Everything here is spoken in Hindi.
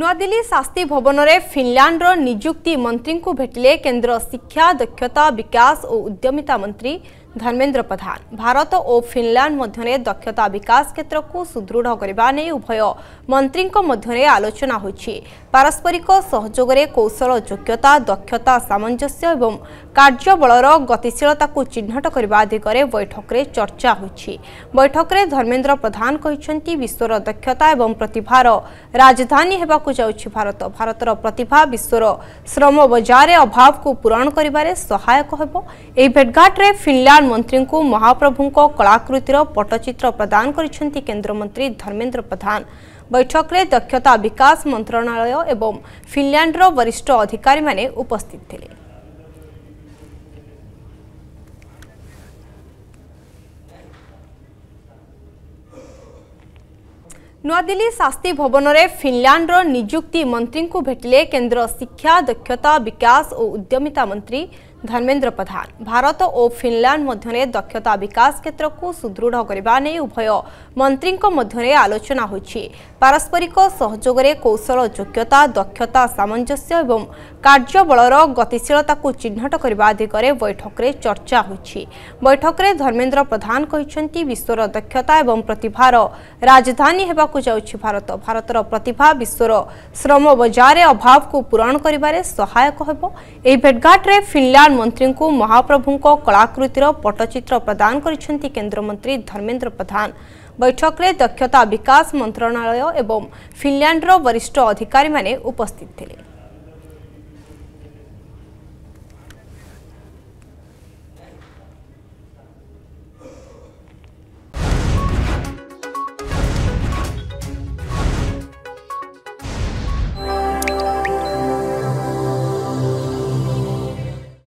ନୂଆଦିଲ୍ଲୀ ଶାସ୍ତି ଭବନରେ ଫିନଲାଣ୍ଡର ନିଯୁକ୍ତି ମନ୍ତ୍ରୀଙ୍କୁ ଭେଟିଲେ କେନ୍ଦ୍ର ଶିକ୍ଷା ଦକ୍ଷତା ବିକାଶ ଓ ଉଦ୍ୟମିତା ମନ୍ତ୍ରୀ धर्मेन्द्र प्रधान भारत और फिनलैंड दक्षता विकास क्षेत्र को सुदृढ़ करने नहीं उभय मंत्री आलोचना होस्परिक सहयोग में कौशल योग्यता दक्षता सामंजस्य एवं कार्य बल गतिशीलता को चिह्नट करने दिग्वे बैठक में चर्चा हो बैठक में धर्मेन्द्र प्रधान कहते विश्वर दक्षता और प्रतिभार राजधानी होगा भारत भारत प्रतिभा विश्वर श्रम बजार अभाव को पूरण कर सहायक हो भेटघाट में फिनलैंड प्रधानमंत्री को महाप्रभु कलाकृतिर पटचित्र प्रदान करमंत्री धर्मेन्द्र प्रधान बैठक में दक्षता विकास मंत्रणालय एवं फिनलैंडर वरिष्ठ अधिकारी माने उपस्थित थे भवन में ଭବନରେ निजुक्ति मंत्री को भेटिले केन्द्र शिक्षा दक्षता विकास और उद्यमिता मंत्री धर्मेन्द्र प्रधान भारत और फिनला दक्षता विकास क्षेत्र को सुदृढ़ करने उभय मंत्री आलोचना होस्परिक सहयोग में कौशल योग्यता दक्षता सामंजस्य एवं बल गतिशीलता को चिह्नट करने दिग्वे बैठक में चर्चा हो बैठक में धर्मेन्द्र प्रधान कहते विश्वर दक्षता और प्रतिभार राजधानी होगाकूँ भारत भारत प्रतिभा विश्वर श्रम बजार अभाव को पूरण कर सहायक हो भेटघाट में फिनलैंड प्रधानमंत्री को महाप्रभु कलाकृतिर पटचित्र प्रदान करमंत्री धर्मेन्द्र प्रधान बैठक में दक्षता विकास मंत्रणालय और फिनलैंडर वरिष्ठ अधिकारी उपस्थित थे